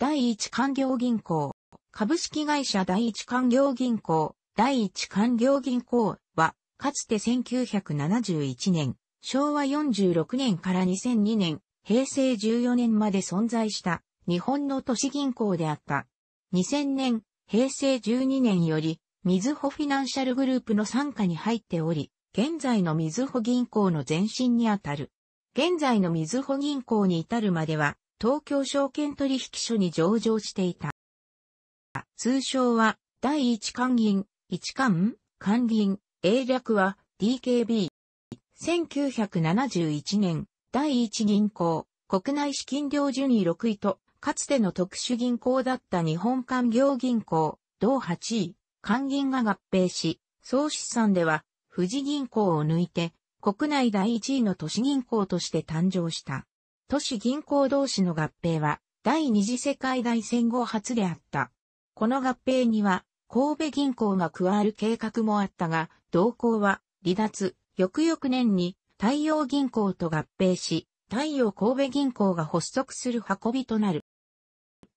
第一官業銀行、株式会社第一官業銀行、第一官業銀行は、かつて1971年、昭和46年から2002年、平成14年まで存在した日本の都市銀行であった。2000年、平成12年より、水穂フィナンシャルグループの傘下に入っており、現在の水穂銀行の前身にあたる。現在の水穂銀行に至るまでは、東京証券取引所に上場していた。通称は、第一官銀、一官、官銀、英略は DKB。1971年、第一銀行、国内資金量順位6位と、かつての特殊銀行だった日本官業銀行、同8位、官銀が合併し、総資産では、富士銀行を抜いて、国内第一位の都市銀行として誕生した。都市銀行同士の合併は、第二次世界大戦後初であった。この合併には、神戸銀行が加わる計画もあったが、同行は離脱、翌々年に太陽銀行と合併し、太陽神戸銀行が発足する運びとなる。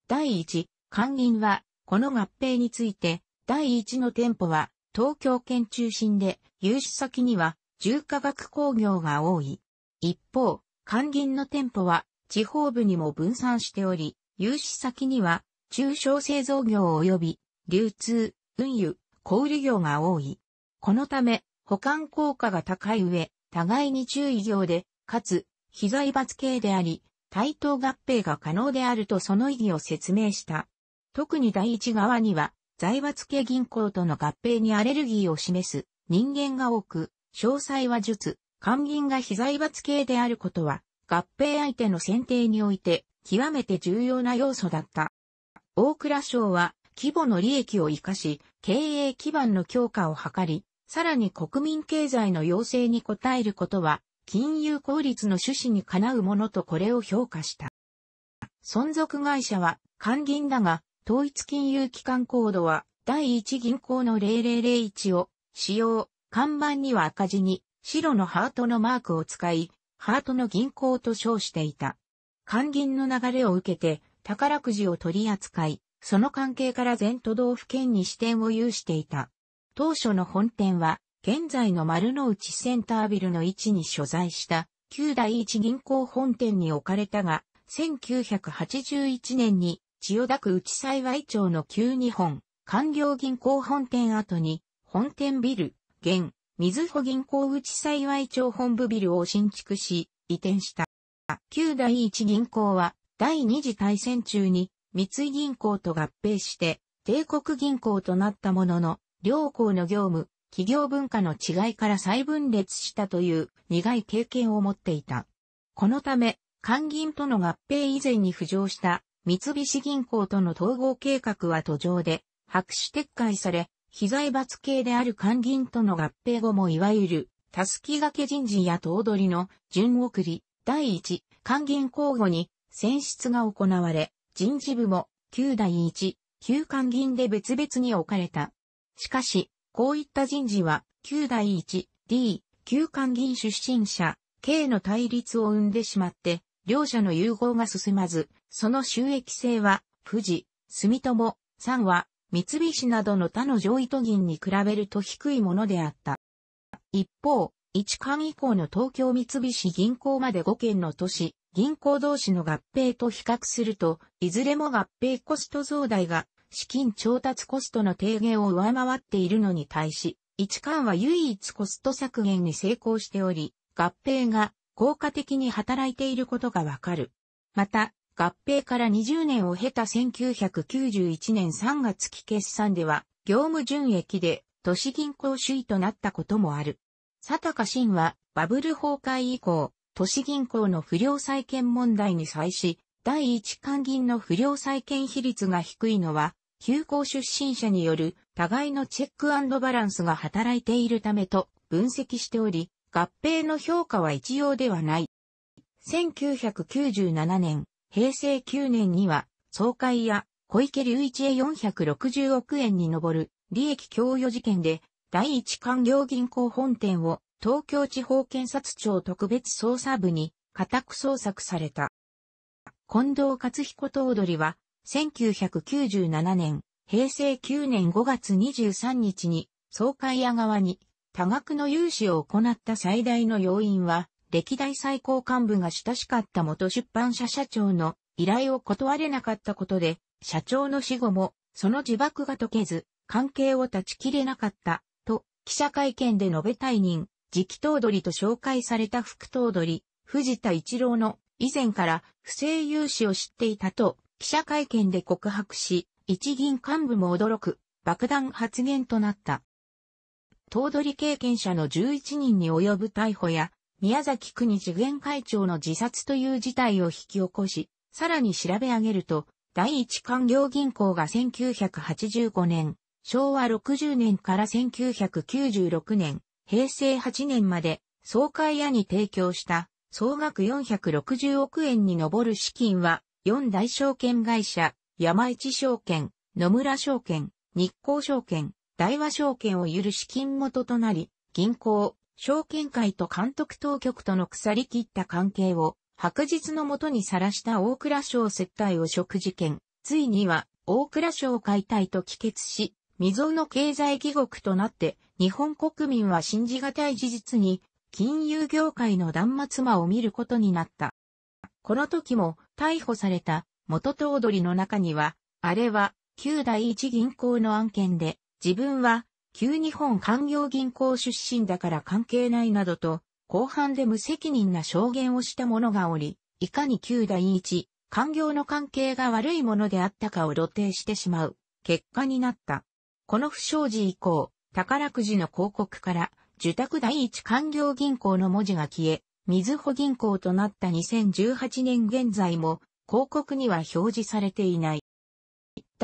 第一、官銀は、この合併について、第一の店舗は、東京圏中心で、融資先には、重化学工業が多い。一方、官銀の店舗は地方部にも分散しており、融資先には中小製造業及び流通、運輸、小売業が多い。このため、保管効果が高い上、互いに注意業で、かつ、非財閥系であり、対等合併が可能であるとその意義を説明した。特に第一側には、財閥系銀行との合併にアレルギーを示す人間が多く、詳細は術、官銀が非財閥系であることは、合併相手の選定において、極めて重要な要素だった。大蔵省は、規模の利益を活かし、経営基盤の強化を図り、さらに国民経済の要請に応えることは、金融効率の趣旨にかなうものとこれを評価した。存続会社は、官銀だが、統一金融機関コードは、第一銀行の0001を使用、看板には赤字に、白のハートのマークを使い、ハートの銀行と称していた。官銀の流れを受けて、宝くじを取り扱い、その関係から全都道府県に支店を有していた。当初の本店は、現在の丸の内センタービルの位置に所在した、旧第一銀行本店に置かれたが、1981年に、千代田区内幸町の旧日本、官僚銀行本店跡に、本店ビル、現、ずほ銀行内幸い町本部ビルを新築し、移転した。旧第一銀行は、第二次大戦中に、三井銀行と合併して、帝国銀行となったものの、両校の業務、企業文化の違いから再分裂したという苦い経験を持っていた。このため、官銀との合併以前に浮上した三菱銀行との統合計画は途上で白紙撤回され、非財閥系である官銀との合併後もいわゆる、たすき掛け人事や頭取の順送り、第一、官銀交互に選出が行われ、人事部も旧第一、旧官銀で別々に置かれた。しかし、こういった人事は、旧第一、D、旧官銀出身者、K の対立を生んでしまって、両者の融合が進まず、その収益性は、富士、住友、三和、三菱などの他の上位都銀に比べると低いものであった。一方、一貫以降の東京三菱銀行まで5県の都市、銀行同士の合併と比較すると、いずれも合併コスト増大が資金調達コストの低減を上回っているのに対し、一貫は唯一コスト削減に成功しており、合併が効果的に働いていることがわかる。また、合併から20年を経た1991年3月期決算では、業務純益で都市銀行主位となったこともある。佐高信はバブル崩壊以降、都市銀行の不良債権問題に際し、第一関銀の不良債権比率が低いのは、休校出身者による互いのチェックバランスが働いているためと分析しており、合併の評価は一様ではない。1997年、平成9年には、総会や小池隆一へ460億円に上る利益供与事件で、第一官僚銀行本店を東京地方検察庁特別捜査部に家宅捜索された。近藤克彦頭取は、1997年、平成9年5月23日に、総会屋側に多額の融資を行った最大の要因は、歴代最高幹部が親しかった元出版社社長の依頼を断れなかったことで、社長の死後も、その自爆が解けず、関係を断ち切れなかった、と、記者会見で述べ退任、直頭取と紹介された副頭取、藤田一郎の、以前から不正融資を知っていたと、記者会見で告白し、一銀幹部も驚く、爆弾発言となった。頭取経験者の11人に及ぶ逮捕や、宮崎国次元会長の自殺という事態を引き起こし、さらに調べ上げると、第一官業銀行が1985年、昭和60年から1996年、平成8年まで、総会屋に提供した総額460億円に上る資金は、四大証券会社、山市証券、野村証券、日光証券、大和証券をゆる資金元となり、銀行、証券会と監督当局との腐り切った関係を白日のもとにさらした大倉省接待汚職事件、ついには大倉省解体と帰結し、未曾有の経済疑獄となって日本国民は信じがたい事実に金融業界の断末魔を見ることになった。この時も逮捕された元頭取の中には、あれは旧第一銀行の案件で自分は旧日本官業銀行出身だから関係ないなどと、後半で無責任な証言をした者がおり、いかに旧第一、官業の関係が悪いものであったかを露呈してしまう、結果になった。この不祥事以降、宝くじの広告から、受託第一官業銀行の文字が消え、水穂銀行となった2018年現在も、広告には表示されていない。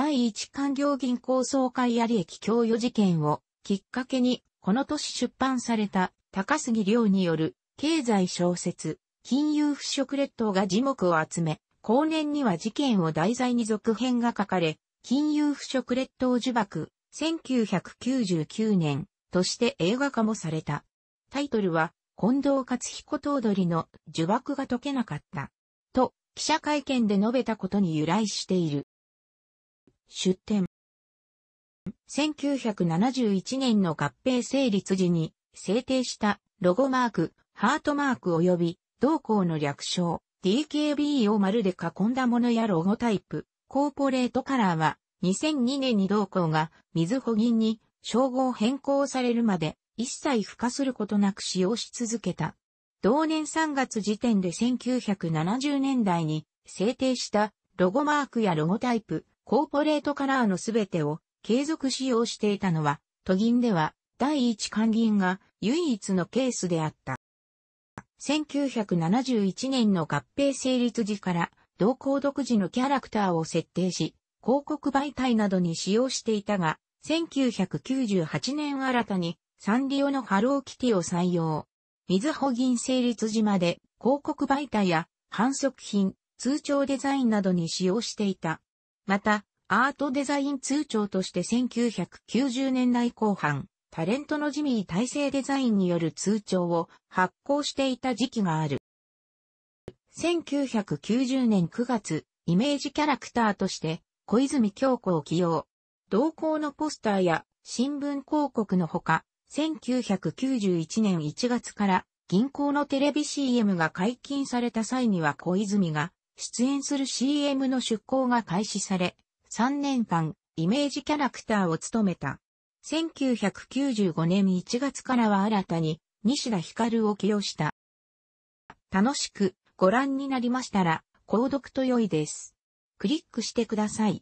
第一官僚銀行総会あり駅供与事件をきっかけに、この年出版された高杉良による経済小説、金融腐食列島が字幕を集め、後年には事件を題材に続編が書かれ、金融腐食列島呪縛、1999年として映画化もされた。タイトルは、近藤勝彦頭取の呪縛が解けなかった。と、記者会見で述べたことに由来している。出展。1971年の合併成立時に制定したロゴマーク、ハートマーク及び同校の略称 DKB を丸で囲んだものやロゴタイプ、コーポレートカラーは2002年に同校が水穂銀に称号変更されるまで一切付加することなく使用し続けた。同年3月時点で1970年代に制定したロゴマークやロゴタイプ、コーポレートカラーのすべてを継続使用していたのは、都銀では第一官銀が唯一のケースであった。1971年の合併成立時から同行独自のキャラクターを設定し、広告媒体などに使用していたが、1998年新たにサンリオのハローキティを採用。水穂銀成立時まで広告媒体や反則品、通帳デザインなどに使用していた。また、アートデザイン通帳として1990年代後半、タレントのジミー体制デザインによる通帳を発行していた時期がある。1990年9月、イメージキャラクターとして、小泉京子を起用。同行のポスターや新聞広告のほか、1991年1月から銀行のテレビ CM が解禁された際には小泉が出演する CM の出向が開始され、3年間、イメージキャラクターを務めた。1995年1月からは新たに、西田ルを起用した。楽しくご覧になりましたら、購読と良いです。クリックしてください。